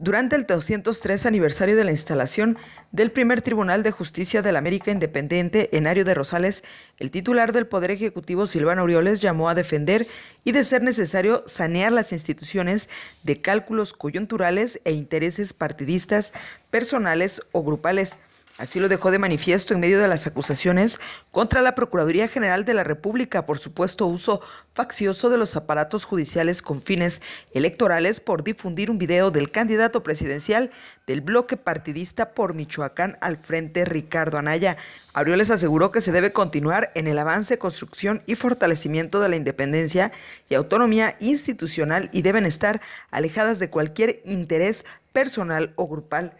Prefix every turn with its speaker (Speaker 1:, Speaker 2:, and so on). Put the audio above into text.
Speaker 1: Durante el 203 aniversario de la instalación del primer Tribunal de Justicia de la América Independiente en Ario de Rosales, el titular del Poder Ejecutivo Silvano Orioles llamó a defender y de ser necesario sanear las instituciones de cálculos coyunturales e intereses partidistas, personales o grupales. Así lo dejó de manifiesto en medio de las acusaciones contra la Procuraduría General de la República por supuesto uso faccioso de los aparatos judiciales con fines electorales por difundir un video del candidato presidencial del bloque partidista por Michoacán al frente Ricardo Anaya. les aseguró que se debe continuar en el avance, construcción y fortalecimiento de la independencia y autonomía institucional y deben estar alejadas de cualquier interés personal o grupal.